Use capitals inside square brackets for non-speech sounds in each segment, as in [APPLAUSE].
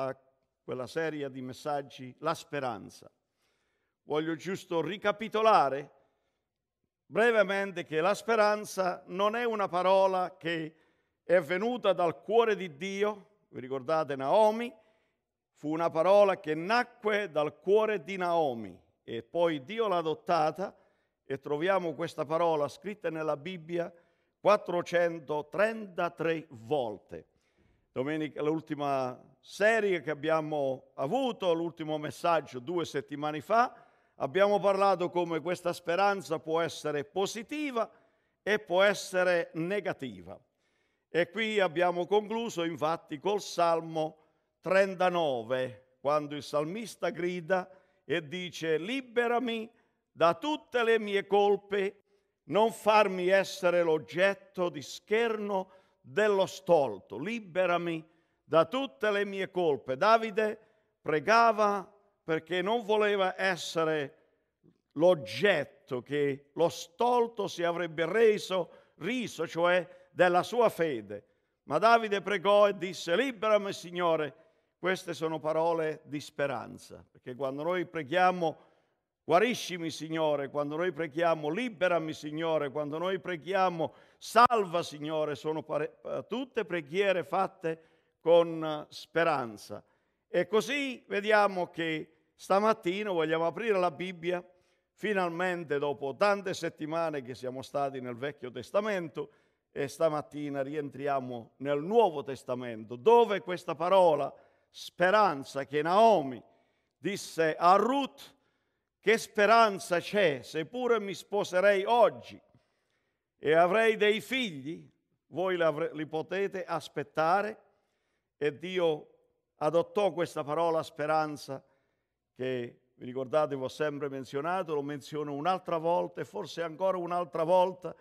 a quella serie di messaggi La speranza. Voglio giusto ricapitolare brevemente che la speranza non è una parola che è venuta dal cuore di Dio, vi ricordate Naomi? Fu una parola che nacque dal cuore di Naomi e poi Dio l'ha adottata e troviamo questa parola scritta nella Bibbia 433 volte domenica, l'ultima serie che abbiamo avuto, l'ultimo messaggio due settimane fa, abbiamo parlato come questa speranza può essere positiva e può essere negativa. E qui abbiamo concluso infatti col Salmo 39, quando il salmista grida e dice liberami da tutte le mie colpe, non farmi essere l'oggetto di scherno dello stolto, liberami da tutte le mie colpe. Davide pregava perché non voleva essere l'oggetto che lo stolto si avrebbe reso riso, cioè della sua fede. Ma Davide pregò e disse, liberami Signore, queste sono parole di speranza, perché quando noi preghiamo, guariscimi Signore, quando noi preghiamo, liberami Signore, quando noi preghiamo, Salva, Signore, sono pare- eh, tutte preghiere fatte con eh, speranza. E così vediamo che stamattina vogliamo aprire la Bibbia, finalmente dopo tante settimane che siamo stati nel Vecchio Testamento, e stamattina rientriamo nel Nuovo Testamento, dove questa parola speranza che Naomi disse a Ruth, che speranza c'è seppure mi sposerei oggi? e avrei dei figli, voi li, potete aspettare e Dio adottò questa parola speranza che vi ricordate vi ho sempre menzionato, lo menziono un'altra volta e forse ancora un'altra volta.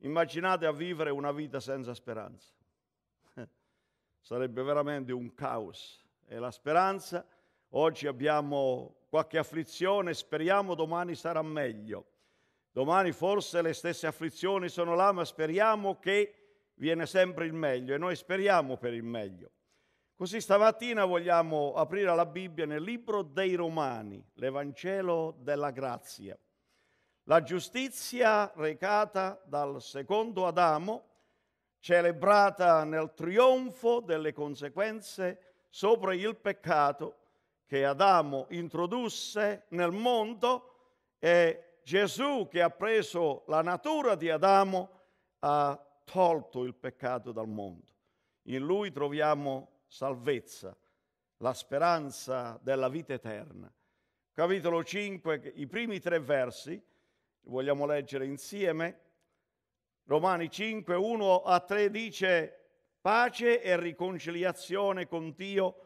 Immaginate a vivere una vita senza speranza. [LAUGHS] Sarebbe veramente un caos. E la speranza, oggi abbiamo qualche afflizione, speriamo domani sarà meglio. Domani forse le stesse afflizioni sono là, ma speriamo che viene sempre il meglio e noi speriamo per il meglio. Così stamattina vogliamo aprire la Bibbia nel libro dei Romani, l'Evangelo della grazia. La giustizia recata dal secondo Adamo, celebrata nel trionfo delle conseguenze sopra il peccato che Adamo introdusse nel mondo e Gesù che ha preso la natura di Adamo ha tolto il peccato dal mondo. In lui troviamo salvezza, la speranza della vita eterna. Capitolo 5, i primi tre versi, vogliamo leggere insieme. Romani 5, 1 a 3 dice pace e riconciliazione con Dio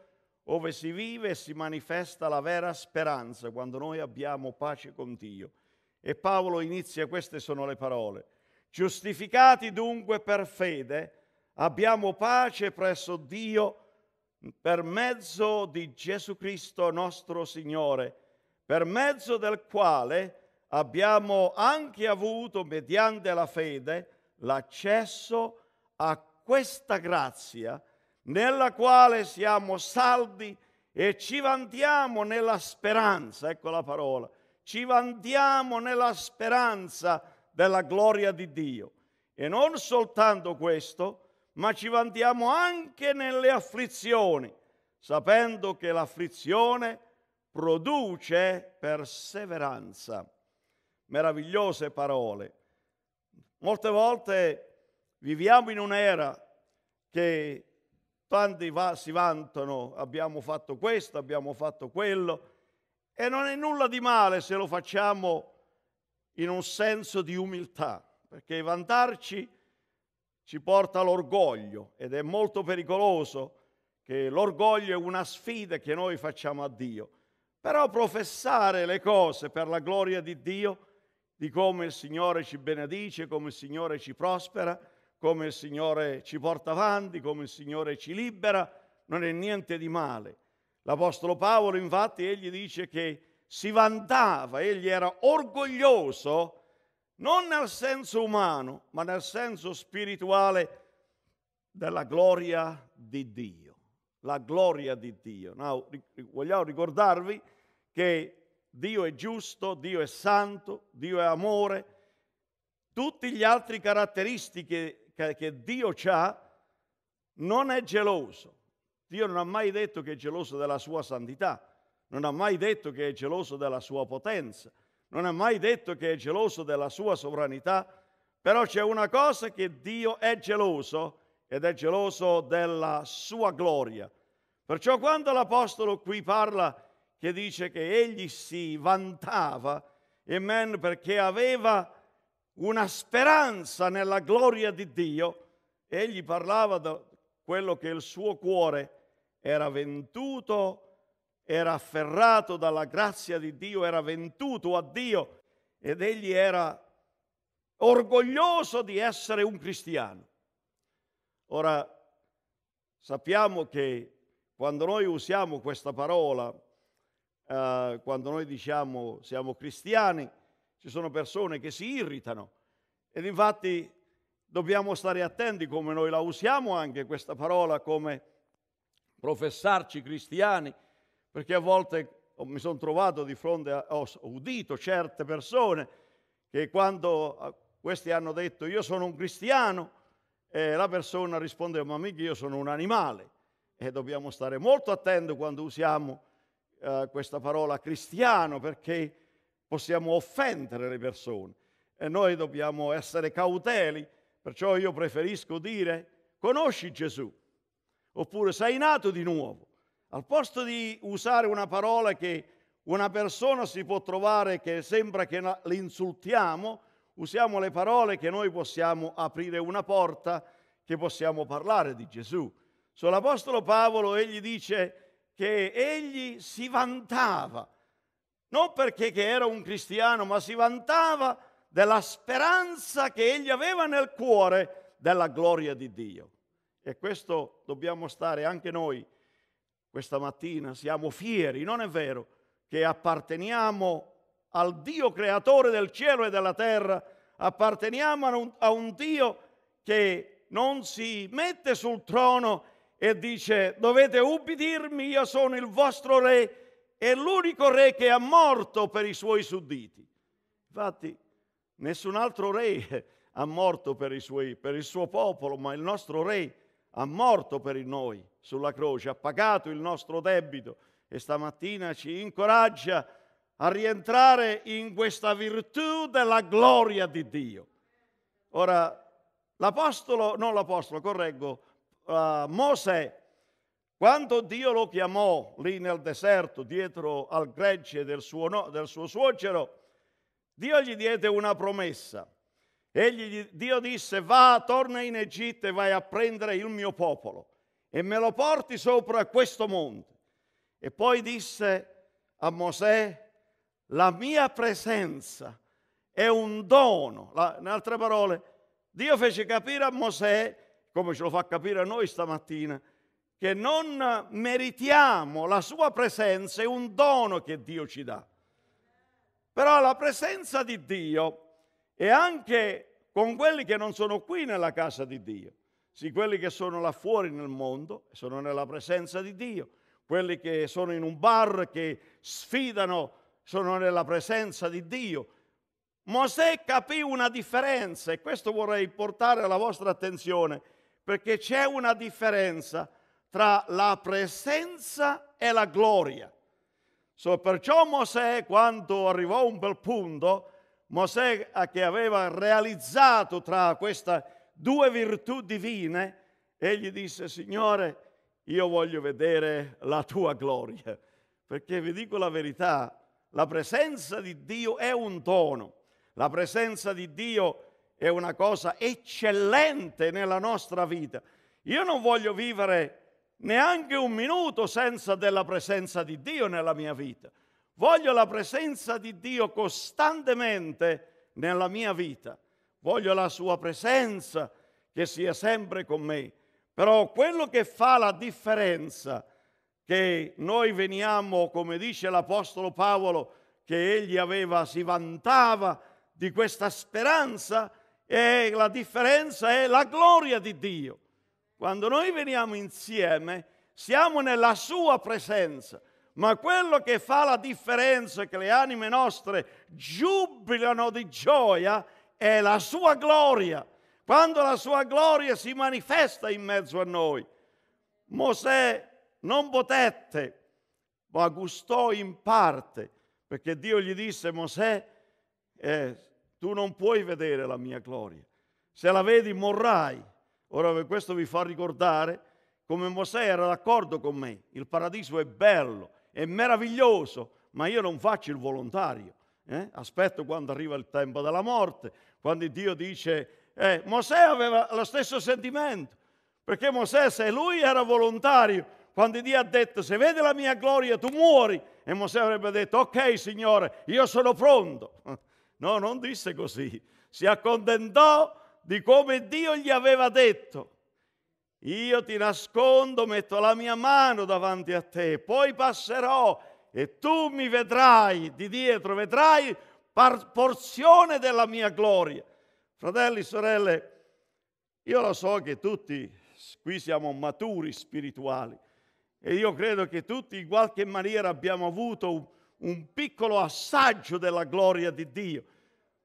dove si vive e si manifesta la vera speranza quando noi abbiamo pace con Dio. E Paolo inizia, queste sono le parole. Giustificati dunque per fede, abbiamo pace presso Dio per mezzo di Gesù Cristo nostro Signore, per mezzo del quale abbiamo anche avuto, mediante la fede, l'accesso a questa grazia nella quale siamo saldi e ci vantiamo nella speranza, ecco la parola, ci vantiamo nella speranza della gloria di Dio. E non soltanto questo, ma ci vantiamo anche nelle afflizioni, sapendo che l'afflizione produce perseveranza. Meravigliose parole. Molte volte viviamo in un'era che tanti va, si vantano, abbiamo fatto questo, abbiamo fatto quello, e non è nulla di male se lo facciamo in un senso di umiltà, perché vantarci ci porta l'orgoglio ed è molto pericoloso che l'orgoglio è una sfida che noi facciamo a Dio. Però professare le cose per la gloria di Dio, di come il Signore ci benedice, come il Signore ci prospera, come il Signore ci porta avanti, come il Signore ci libera, non è niente di male. L'Apostolo Paolo infatti egli dice che si vantava, egli era orgoglioso non nel senso umano, ma nel senso spirituale della gloria di Dio. La gloria di Dio. Now, vogliamo ricordarvi che Dio è giusto, Dio è santo, Dio è amore. Tutte le altre caratteristiche che, che Dio ha, non è geloso, Dio non ha mai detto che è geloso della sua santità, non ha mai detto che è geloso della sua potenza, non ha mai detto che è geloso della sua sovranità, però c'è una cosa che Dio è geloso ed è geloso della sua gloria. Perciò quando l'Apostolo qui parla che dice che egli si vantava, amen, perché aveva una speranza nella gloria di Dio, egli parlava da quello che il suo cuore era venduto, era afferrato dalla grazia di Dio, era venduto a Dio ed egli era orgoglioso di essere un cristiano. Ora, sappiamo che quando noi usiamo questa parola, eh, quando noi diciamo siamo cristiani, ci sono persone che si irritano ed infatti dobbiamo stare attenti come noi la usiamo anche questa parola, come professarci cristiani, perché a volte mi sono trovato di fronte, a, ho udito certe persone che quando ah, questi hanno detto io sono un cristiano, eh, la persona risponde ma mica io sono un animale e dobbiamo stare molto attenti quando usiamo eh, questa parola cristiano perché possiamo offendere le persone e noi dobbiamo essere cauteli, perciò io preferisco dire conosci Gesù, oppure sei nato di nuovo. Al posto di usare una parola che una persona si può trovare che sembra che l'insultiamo, usiamo le parole che noi possiamo aprire una porta, che possiamo parlare di Gesù. Sull'Apostolo Paolo egli dice che egli si vantava, non perché era un cristiano, ma si vantava della speranza che egli aveva nel cuore della gloria di Dio. E questo dobbiamo stare anche noi questa mattina, siamo fieri, non è vero, che apparteniamo al Dio creatore del cielo e della terra, apparteniamo a un, a un Dio che non si mette sul trono e dice dovete ubbidirmi, io sono il vostro re, è l'unico re che ha morto per i suoi sudditi. Infatti nessun altro re [LAUGHS] ha morto per, suoi, per il suo popolo, ma il nostro re ha morto per noi sulla croce, ha pagato il nostro debito e stamattina ci incoraggia a rientrare in questa virtù della gloria di Dio. Ora, l'apostolo, non l'apostolo, correggo, uh, Mosè, quando Dio lo chiamò lì nel deserto, dietro al gregge del suo, no, del suo suocero, Dio gli diede una promessa. Egli, Dio disse, va, torna in Egitto e vai a prendere il mio popolo e me lo porti sopra questo monte. E poi disse a Mosè, la mia presenza è un dono. La, in altre parole, Dio fece capire a Mosè, come ce lo fa capire a noi stamattina, che non meritiamo la sua presenza, è un dono che Dio ci dà. Però la presenza di Dio e anche con quelli che non sono qui nella casa di Dio, sì, quelli che sono là fuori nel mondo, sono nella presenza di Dio, quelli che sono in un bar, che sfidano, sono nella presenza di Dio. Mosè capì una differenza e questo vorrei portare alla vostra attenzione perché c'è una differenza tra la presenza e la gloria. So, perciò Mosè, quando arrivò a un bel punto, Mosè che aveva realizzato tra queste due virtù divine, egli disse, Signore, io voglio vedere la tua gloria, perché vi dico la verità, la presenza di Dio è un dono, la presenza di Dio è una cosa eccellente nella nostra vita. Io non voglio vivere neanche un minuto senza della presenza di Dio nella mia vita. Voglio la presenza di Dio costantemente nella mia vita. Voglio la sua presenza che sia sempre con me. Però quello che fa la differenza, che noi veniamo, come dice l'Apostolo Paolo, che egli aveva, si vantava di questa speranza, è la differenza è la gloria di Dio. Quando noi veniamo insieme, siamo nella sua presenza ma quello che fa la differenza, che le anime nostre giubilano di gioia, è la sua gloria. Quando la sua gloria si manifesta in mezzo a noi. Mosè non potette, ma gustò in parte, perché Dio gli disse, Mosè, eh, tu non puoi vedere la mia gloria. Se la vedi morrai. Ora questo vi fa ricordare come Mosè era d'accordo con me. Il paradiso è bello, è meraviglioso, ma io non faccio il volontario. Eh? Aspetto quando arriva il tempo della morte, quando Dio dice, eh, Mosè aveva lo stesso sentimento, perché Mosè se lui era volontario, quando Dio ha detto, se vedi la mia gloria tu muori, e Mosè avrebbe detto, ok Signore, io sono pronto. [LAUGHS] No, non disse così, si accontentò di come Dio gli aveva detto. Io ti nascondo, metto la mia mano davanti a te, poi passerò e tu mi vedrai di dietro, vedrai porzione della mia gloria. Fratelli, sorelle, io lo so che tutti qui siamo maturi spirituali e io credo che tutti in qualche maniera abbiamo avuto un, un piccolo assaggio della gloria di Dio,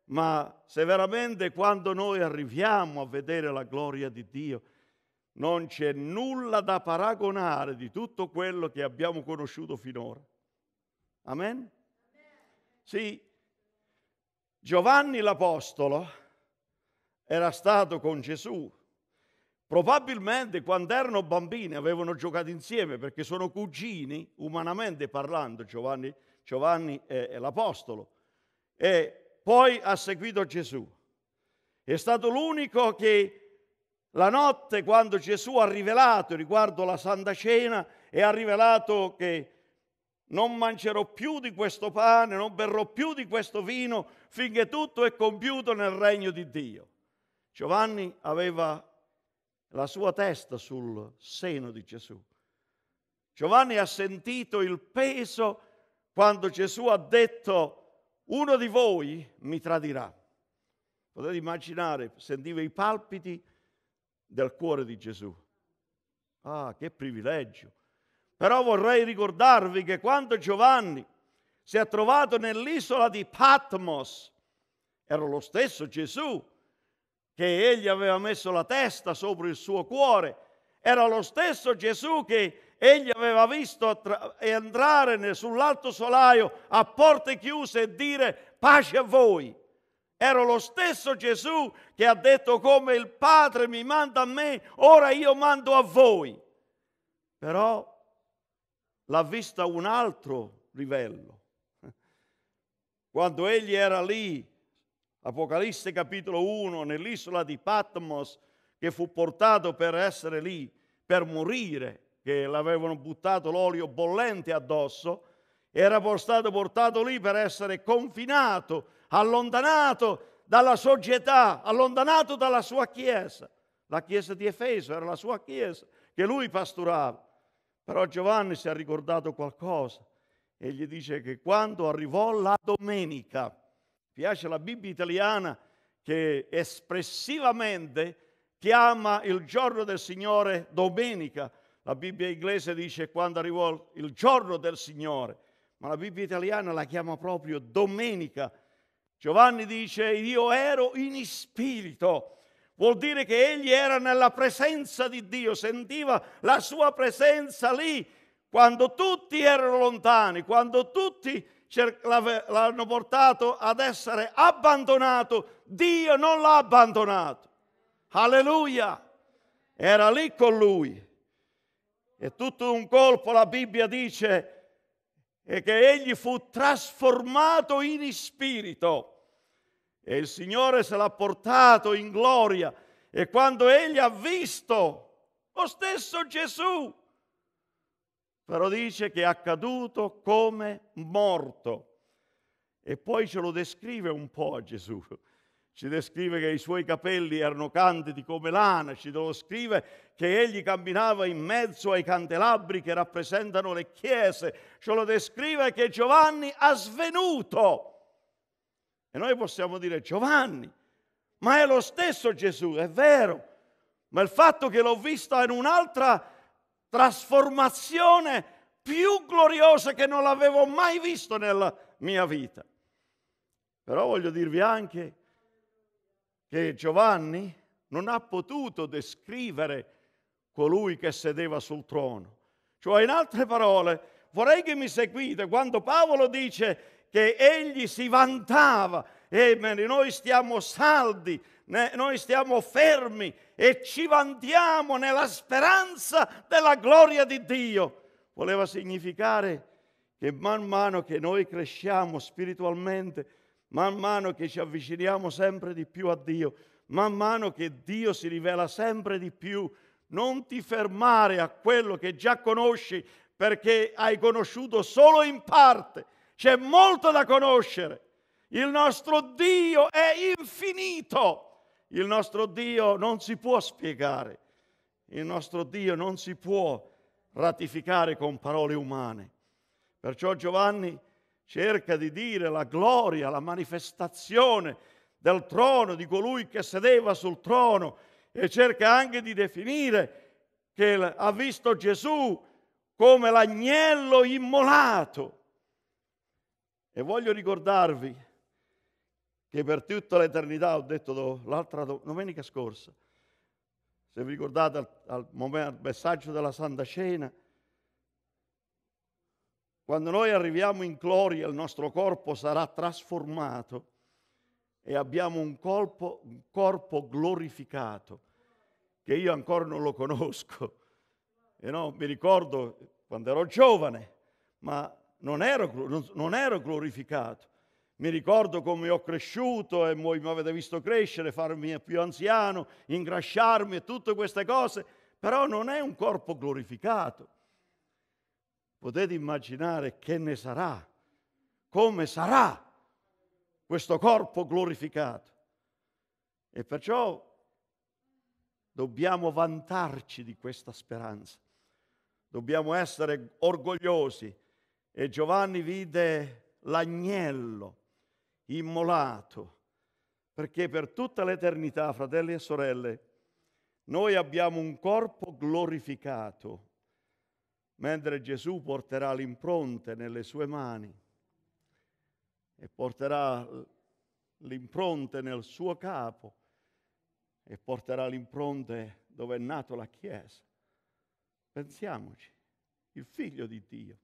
ma se veramente quando noi arriviamo a vedere la gloria di Dio, non c'è nulla da paragonare di tutto quello che abbiamo conosciuto finora. Amen? Sì, Giovanni l'Apostolo era stato con Gesù. Probabilmente quando erano bambini avevano giocato insieme perché sono cugini, umanamente parlando, Giovanni, Giovanni è, è l'Apostolo. E poi ha seguito Gesù. È stato l'unico che la notte quando Gesù ha rivelato riguardo la Santa Cena e ha rivelato che non mangerò più di questo pane, non berrò più di questo vino finché tutto è compiuto nel regno di Dio. Giovanni aveva la sua testa sul seno di Gesù. Giovanni ha sentito il peso quando Gesù ha detto uno di voi mi tradirà. Potete immaginare, sentiva i palpiti del cuore di Gesù. Ah, che privilegio! Però vorrei ricordarvi che quando Giovanni si è trovato nell'isola di Patmos, era lo stesso Gesù che egli aveva messo la testa sopra il suo cuore, era lo stesso Gesù che egli aveva visto entrare sull'alto solaio a porte chiuse e dire pace a voi. Era lo stesso Gesù che ha detto come il Padre mi manda a me, ora io mando a voi. Però l'ha vista un altro livello. Quando egli era lì, Apocalisse capitolo 1, nell'isola di Patmos, che fu portato per essere lì, per morire, che l'avevano buttato l'olio bollente addosso, era stato portato lì per essere confinato, allontanato dalla società, allontanato dalla sua chiesa. La chiesa di Efeso era la sua chiesa che lui pasturava. Però Giovanni si è ricordato qualcosa e gli dice che quando arrivò la domenica, piace la Bibbia italiana che espressivamente chiama il giorno del Signore domenica. La Bibbia inglese dice quando arrivò il giorno del Signore ma la Bibbia italiana la chiama proprio domenica. Giovanni dice, io ero in spirito, vuol dire che egli era nella presenza di Dio, sentiva la sua presenza lì, quando tutti erano lontani, quando tutti l'hanno portato ad essere abbandonato, Dio non l'ha abbandonato. Alleluia! Era lì con lui. E tutto un colpo la Bibbia dice, e che egli fu trasformato in spirito. E il Signore se l'ha portato in gloria. E quando egli ha visto lo stesso Gesù, però dice che è accaduto come morto. E poi ce lo descrive un po' a Gesù. Ci descrive che i suoi capelli erano candidi come lana, ci descrive che egli camminava in mezzo ai candelabri che rappresentano le chiese, ce lo descrive che Giovanni ha svenuto. E noi possiamo dire Giovanni, ma è lo stesso Gesù, è vero, ma il fatto che l'ho vista in un'altra trasformazione più gloriosa che non l'avevo mai visto nella mia vita. Però voglio dirvi anche che Giovanni non ha potuto descrivere colui che sedeva sul trono. Cioè, in altre parole, vorrei che mi seguite quando Paolo dice che egli si vantava, amen, noi stiamo saldi, noi stiamo fermi e ci vantiamo nella speranza della gloria di Dio. Voleva significare che man mano che noi cresciamo spiritualmente, man mano che ci avviciniamo sempre di più a Dio, man mano che Dio si rivela sempre di più, non ti fermare a quello che già conosci perché hai conosciuto solo in parte, c'è molto da conoscere. Il nostro Dio è infinito. Il nostro Dio non si può spiegare. Il nostro Dio non si può ratificare con parole umane. Perciò Giovanni cerca di dire la gloria, la manifestazione del trono, di colui che sedeva sul trono e cerca anche di definire che ha visto Gesù come l'agnello immolato. E voglio ricordarvi che per tutta l'eternità, ho detto l'altra domenica scorsa, se vi ricordate al, al, al messaggio della Santa Cena, quando noi arriviamo in gloria il nostro corpo sarà trasformato e abbiamo un, corpo, un corpo glorificato che io ancora non lo conosco. E no, mi ricordo quando ero giovane, ma non ero, non ero glorificato. Mi ricordo come ho cresciuto e voi mi avete visto crescere, farmi più anziano, ingrasciarmi e tutte queste cose, però non è un corpo glorificato. Potete immaginare che ne sarà, come sarà questo corpo glorificato. E perciò dobbiamo vantarci di questa speranza, dobbiamo essere orgogliosi. E Giovanni vide l'agnello immolato, perché per tutta l'eternità, fratelli e sorelle, noi abbiamo un corpo glorificato mentre Gesù porterà l'impronte nelle sue mani e porterà l'impronte nel suo capo e porterà l'impronte dove è nata la Chiesa. Pensiamoci, il figlio di Dio.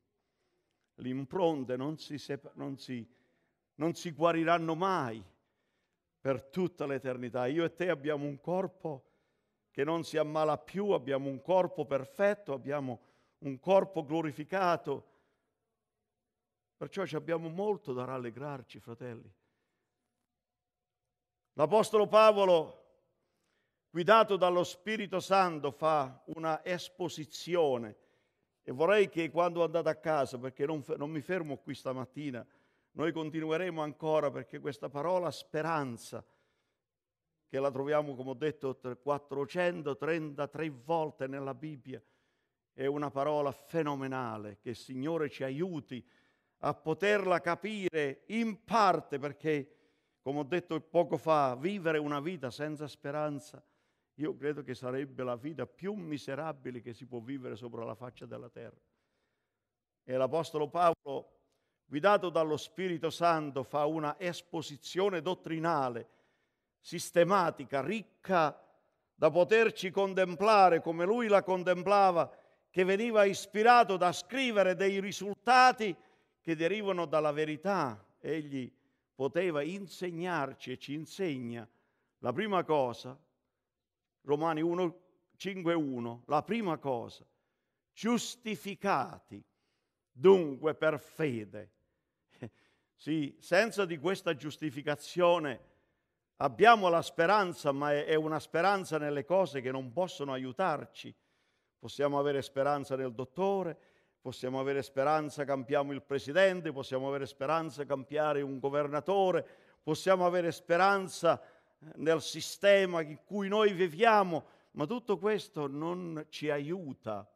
L'impronte non si, separ- non si, non si guariranno mai per tutta l'eternità. Io e te abbiamo un corpo che non si ammala più, abbiamo un corpo perfetto, abbiamo un corpo glorificato. Perciò abbiamo molto da rallegrarci, fratelli. L'Apostolo Paolo, guidato dallo Spirito Santo, fa una esposizione e vorrei che quando andate a casa, perché non, non mi fermo qui stamattina, noi continueremo ancora perché questa parola speranza, che la troviamo, come ho detto, 433 volte nella Bibbia, è una parola fenomenale, che il Signore ci aiuti a poterla capire in parte perché, come ho detto poco fa, vivere una vita senza speranza, io credo che sarebbe la vita più miserabile che si può vivere sopra la faccia della terra. E l'Apostolo Paolo, guidato dallo Spirito Santo, fa una esposizione dottrinale sistematica, ricca da poterci contemplare come lui la contemplava che veniva ispirato da scrivere dei risultati che derivano dalla verità. Egli poteva insegnarci e ci insegna la prima cosa, Romani 1, 5, 1, la prima cosa, giustificati dunque per fede. [LAUGHS] Sì, senza di questa giustificazione abbiamo la speranza, ma è una speranza nelle cose che non possono aiutarci possiamo avere speranza nel dottore, possiamo avere speranza cambiamo il presidente, possiamo avere speranza cambiare un governatore, possiamo avere speranza eh, nel sistema in cui noi viviamo, ma tutto questo non ci aiuta.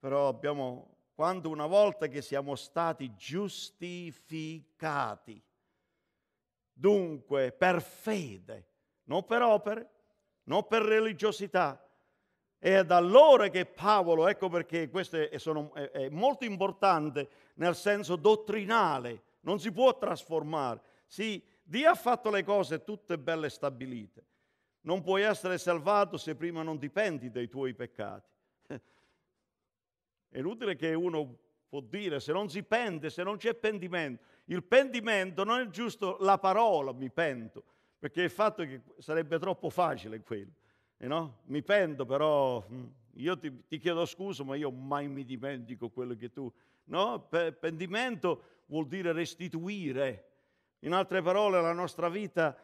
Però abbiamo quando una volta che siamo stati giustificati, dunque per fede, non per opere, non per religiosità, è da allora che Paolo, ecco perché questo è, sono, è, è molto importante nel senso dottrinale, non si può trasformare. Sì, Dio ha fatto le cose tutte belle stabilite. Non puoi essere salvato se prima non dipendi dai tuoi peccati. È inutile che uno può dire se non si pente, se non c'è pentimento. Il pentimento non è giusto la parola mi pento, perché il fatto è che sarebbe troppo facile quello eh no? mi pento però, mm, io ti, ti, chiedo scusa, ma io mai mi dimentico quello che tu... No, P- pendimento vuol dire restituire. In altre parole, la nostra vita,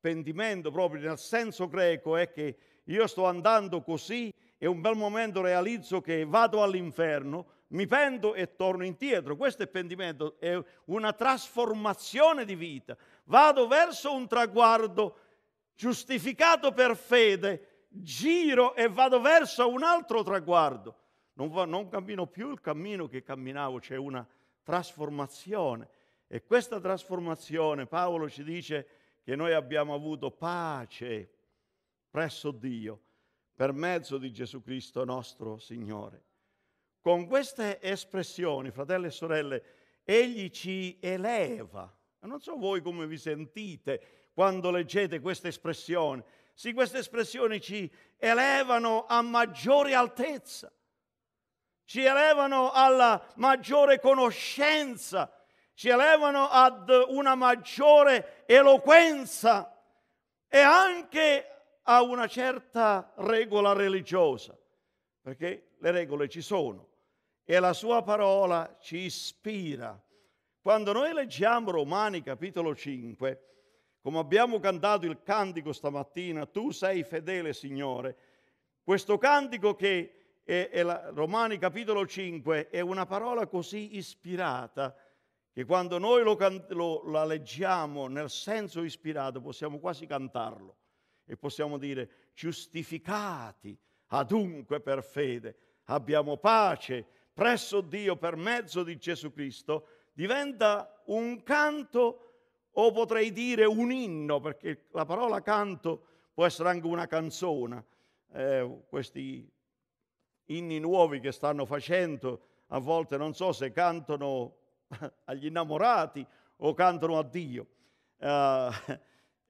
pendimento proprio nel senso greco, è che io sto andando così e un bel momento realizzo che vado all'inferno, mi pento e torno indietro. Questo è pendimento, è una trasformazione di vita. Vado verso un traguardo giustificato per fede, giro e vado verso un altro traguardo. Non, va, non cammino più il cammino che camminavo, c'è una trasformazione. E questa trasformazione, Paolo ci dice che noi abbiamo avuto pace presso Dio per mezzo di Gesù Cristo nostro Signore. Con queste espressioni, fratelli e sorelle, egli ci eleva. Non so voi come vi sentite quando leggete questa espressione. Sì, queste espressioni ci elevano a maggiore altezza, ci elevano alla maggiore conoscenza, ci elevano ad una maggiore eloquenza e anche a una certa regola religiosa, perché le regole ci sono e la sua parola ci ispira. Quando noi leggiamo Romani capitolo 5, come abbiamo cantato il cantico stamattina, tu sei fedele Signore. Questo cantico che è, è la, Romani capitolo 5 è una parola così ispirata che quando noi lo, lo, la leggiamo nel senso ispirato possiamo quasi cantarlo e possiamo dire giustificati adunque per fede, abbiamo pace presso Dio per mezzo di Gesù Cristo, diventa un canto o potrei dire un inno, perché la parola canto può essere anche una canzone. Eh, questi inni nuovi che stanno facendo, a volte non so se cantano [LAUGHS] agli innamorati o cantano a Dio. Eh,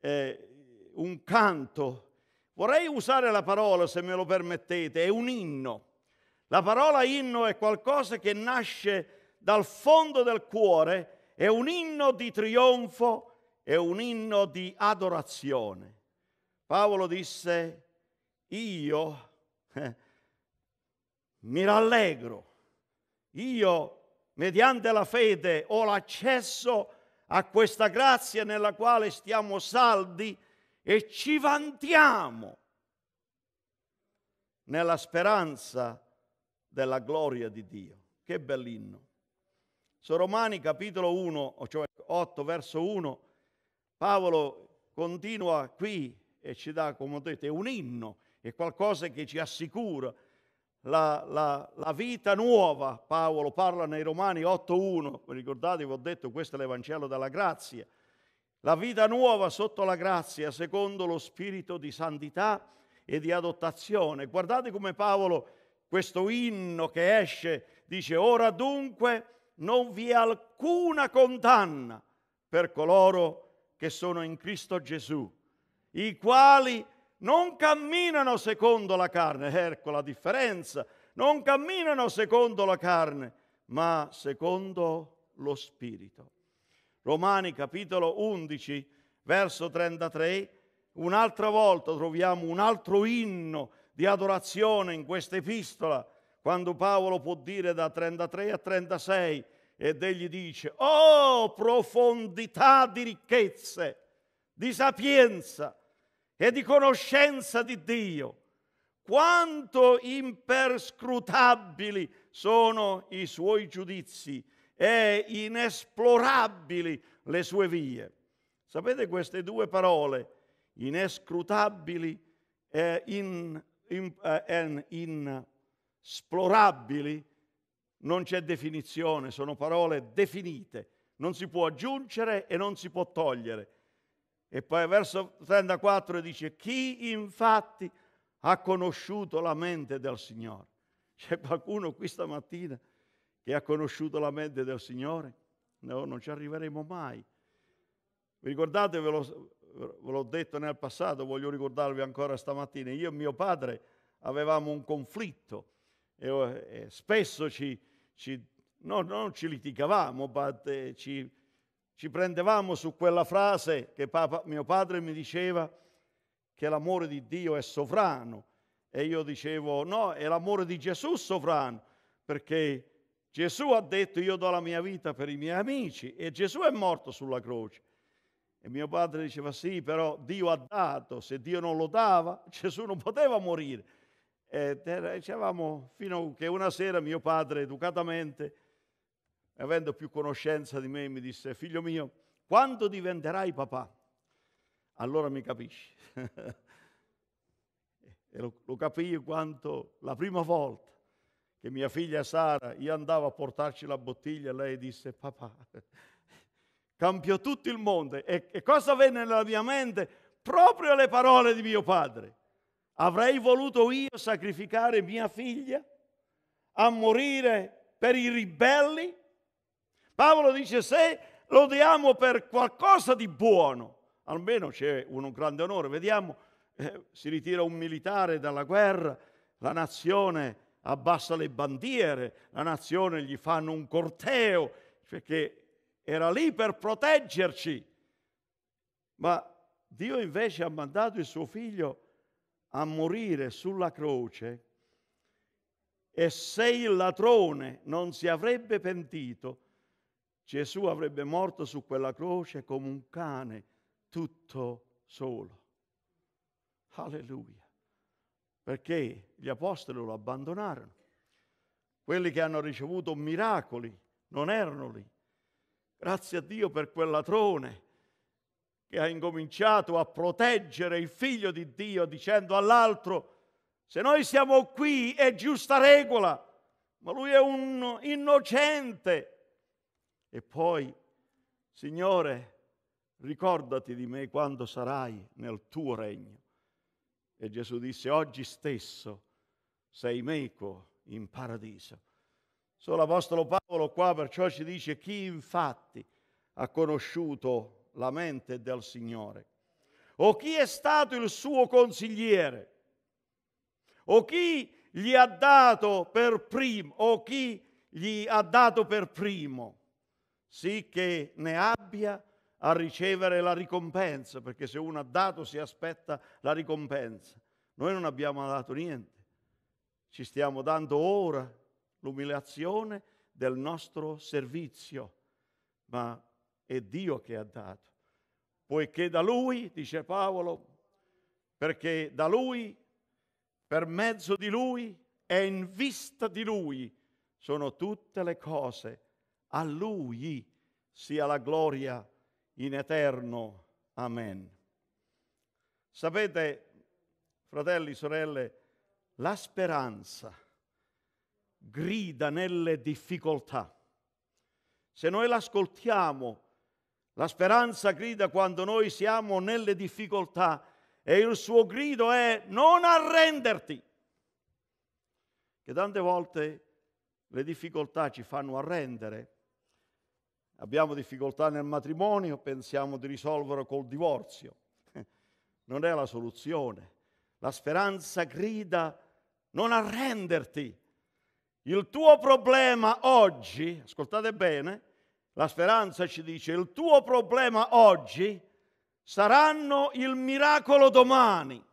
eh, un canto, vorrei usare la parola, se me lo permettete, è un inno. La parola inno è qualcosa che nasce dal fondo del cuore è un inno di trionfo, è un inno di adorazione. Paolo disse, io eh, mi rallegro, io mediante la fede ho l'accesso a questa grazia nella quale stiamo saldi e ci vantiamo nella speranza della gloria di Dio. Che bell'inno. Su Romani capitolo 1, cioè 8 verso 1, Paolo continua qui e ci dà, come ho detto, un inno, è qualcosa che ci assicura la, la, la vita nuova. Paolo parla nei Romani 8.1, ricordatevi, ho detto, questo è l'Evangelo della grazia. La vita nuova sotto la grazia, secondo lo spirito di santità e di adottazione. Guardate come Paolo, questo inno che esce, dice, ora dunque non vi è alcuna condanna per coloro che sono in Cristo Gesù, i quali non camminano secondo la carne, ecco la differenza, non camminano secondo la carne, ma secondo lo Spirito. Romani capitolo 11, verso 33, un'altra volta troviamo un altro inno di adorazione in questa epistola quando Paolo può dire da 33 a 36 ed egli dice, oh profondità di ricchezze, di sapienza e di conoscenza di Dio, quanto imperscrutabili sono i suoi giudizi e inesplorabili le sue vie. Sapete queste due parole, inescrutabili e in, in, eh, in, in splorabili, non c'è definizione, sono parole definite, non si può aggiungere e non si può togliere. E poi verso 34 dice, chi infatti ha conosciuto la mente del Signore? C'è qualcuno qui stamattina che ha conosciuto la mente del Signore? No, non ci arriveremo mai. Vi ricordate, ve lo, ve l'ho detto nel passato, voglio ricordarvi ancora stamattina, io e mio padre avevamo un conflitto e, oh, e spesso ci, ci, no, non ci litigavamo, ma eh, ci, ci, prendevamo su quella frase che papa, mio padre mi diceva che l'amore di Dio è sovrano e io dicevo no, è l'amore di Gesù sovrano perché Gesù ha detto io do la mia vita per i miei amici e Gesù è morto sulla croce. E mio padre diceva sì, però Dio ha dato, se Dio non lo dava [LAUGHS] Gesù non poteva morire. E dicevamo fino a che una sera mio padre, educatamente, avendo più conoscenza di me, mi disse, figlio mio, quando diventerai papà? Allora mi capisci. [LAUGHS] e lo, lo capii quanto la prima volta che mia figlia Sara, io andavo a portarci la bottiglia, lei disse, papà, cambiò tutto il mondo. E, e cosa venne nella mia mente? Proprio le parole di mio padre. Avrei voluto io sacrificare mia figlia a morire per i ribelli? Paolo dice se lo diamo per qualcosa di buono, almeno c'è un grande onore. Vediamo, eh, si ritira un militare dalla guerra, la nazione abbassa le bandiere, la nazione gli fanno un corteo, perché cioè era lì per proteggerci. Ma Dio invece ha mandato il suo figlio a a morire sulla croce e se il ladrone non si avrebbe pentito, Gesù avrebbe morto su quella croce come un cane tutto solo. Alleluia. Perché gli apostoli lo abbandonarono. Quelli che hanno ricevuto miracoli non erano lì. Grazie a Dio per quel ladrone che ha incominciato a proteggere il figlio di Dio dicendo all'altro, se noi siamo qui è giusta regola, ma lui è un innocente. E poi, Signore, ricordati di me quando sarai nel tuo regno. E Gesù disse, oggi stesso sei meco in paradiso. Solo l'Apostolo Paolo qua perciò ci dice, chi infatti ha conosciuto la mente del Signore? O chi è stato il suo consigliere? O chi gli ha dato per primo? O chi gli ha dato per primo? Sì che ne abbia a ricevere la ricompensa, perché se uno ha dato si aspetta la ricompensa. Noi non abbiamo dato niente, ci stiamo dando ora l'umiliazione del nostro servizio, ma è Dio che ha dato, poiché da Lui, dice Paolo, perché da Lui, per mezzo di Lui e in vista di Lui sono tutte le cose, a Lui sia la gloria in eterno. Amen. Sapete, fratelli, sorelle, la speranza grida nelle difficoltà. Se noi l'ascoltiamo la speranza grida quando noi siamo nelle difficoltà e il suo grido è non arrenderti. Che tante volte le difficoltà ci fanno arrendere. Abbiamo difficoltà nel matrimonio, pensiamo di risolverlo col divorzio. [LAUGHS] Non è la soluzione. La speranza grida non arrenderti. Il tuo problema oggi, ascoltate bene, la speranza ci dice, il tuo problema oggi saranno il miracolo domani.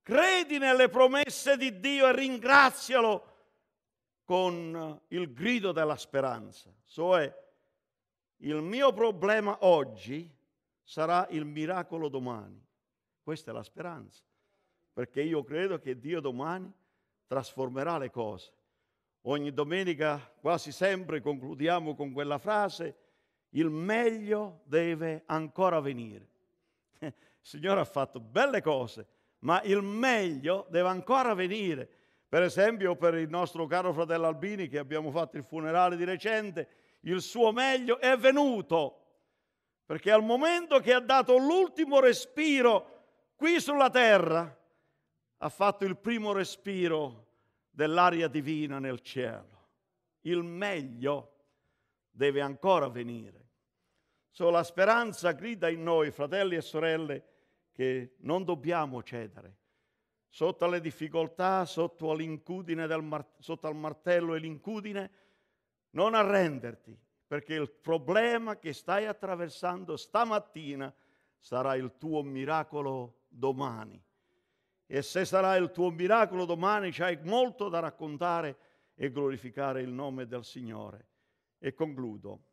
Credi nelle promesse di Dio e ringrazialo con il grido della speranza. Cioè, il mio problema oggi sarà il miracolo domani. Questa è la speranza, perché io credo che Dio domani trasformerà le cose. Ogni domenica, quasi sempre, concludiamo con quella frase, il meglio deve ancora venire. Il [LAUGHS] Signore ha fatto belle cose, ma il meglio deve ancora venire. Per esempio, per il nostro caro fratello Albini, che abbiamo fatto il funerale di recente, il suo meglio è venuto. Perché al momento che ha dato l'ultimo respiro qui sulla terra, ha fatto il primo respiro dell'aria divina nel cielo. Il meglio deve ancora venire. Solo la speranza grida in noi, fratelli e sorelle, che non dobbiamo cedere. Sotto alle difficoltà, sotto, del mar- sotto al martello e l'incudine, non arrenderti, perché il problema che stai attraversando stamattina sarà il tuo miracolo domani e se sarà il tuo miracolo domani c'hai molto da raccontare e glorificare il nome del Signore. E concludo.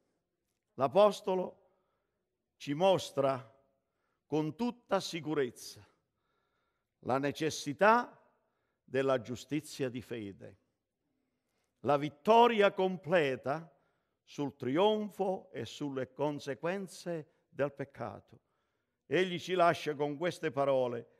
L'Apostolo ci mostra con tutta sicurezza la necessità della giustizia di fede, la vittoria completa sul trionfo e sulle conseguenze del peccato. Egli ci lascia con queste parole,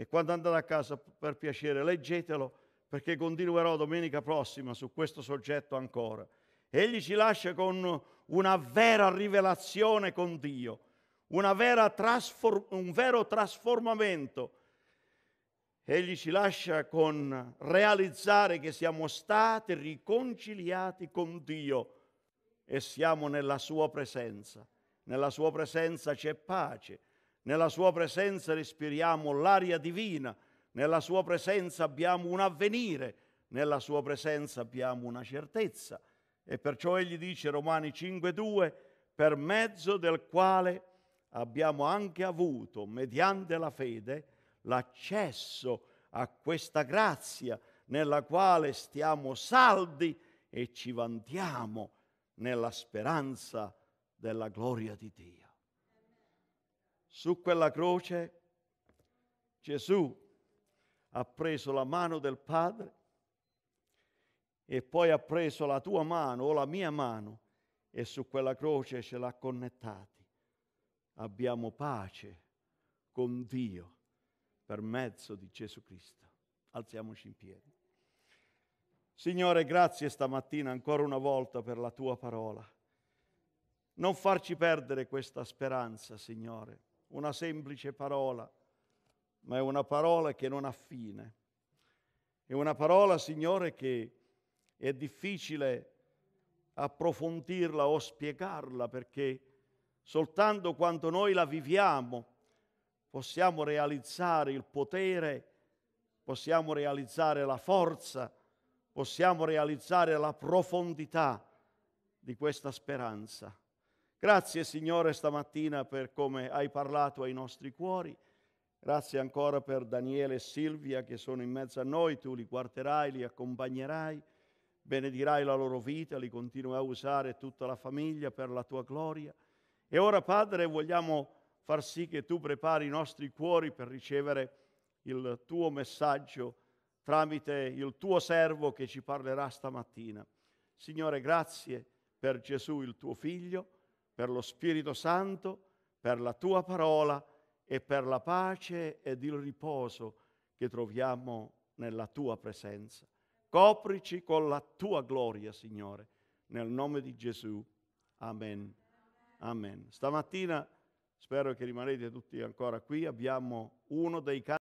e quando andate a casa, per piacere, leggetelo perché continuerò domenica prossima su questo soggetto ancora. Egli ci lascia con una vera rivelazione con Dio, trasform- un vero trasformamento. Egli ci lascia con realizzare che siamo stati riconciliati con Dio e siamo nella sua presenza. Nella sua presenza c'è pace, nella sua presenza respiriamo l'aria divina, nella sua presenza abbiamo un avvenire, nella sua presenza abbiamo una certezza. E perciò egli dice Romani 5.2, per mezzo del quale abbiamo anche avuto, mediante la fede, l'accesso a questa grazia nella quale stiamo saldi e ci vantiamo nella speranza della gloria di Dio. Su quella croce Gesù ha preso la mano del Padre e poi ha preso la tua mano o la mia mano e su quella croce ce l'ha connettati. Abbiamo pace con Dio per mezzo di Gesù Cristo. Alziamoci in piedi. Signore, grazie stamattina ancora una volta per la tua parola. Non farci perdere questa speranza, Signore una semplice parola, ma è una parola che non ha fine. È una parola, Signore, che è difficile approfondirla o spiegarla perché soltanto quando noi la viviamo possiamo realizzare il potere, possiamo realizzare la forza, possiamo realizzare la profondità di questa speranza. Grazie Signore stamattina per come hai parlato ai nostri cuori. Grazie ancora per Daniele e Silvia che sono in mezzo a noi, tu li guarderai, li accompagnerai, benedirai la loro vita, li continui a usare tutta la famiglia per la tua gloria. E ora Padre vogliamo far sì che tu prepari i nostri cuori per ricevere il tuo messaggio tramite il tuo servo che ci parlerà stamattina. Signore, grazie per Gesù il tuo figlio per lo Spirito Santo, per la tua parola e per la pace ed il riposo che troviamo nella tua presenza. Coprici con la tua gloria, Signore, nel nome di Gesù. Amen. Amen. Stamattina spero che rimanete tutti ancora qui. Abbiamo uno dei canti.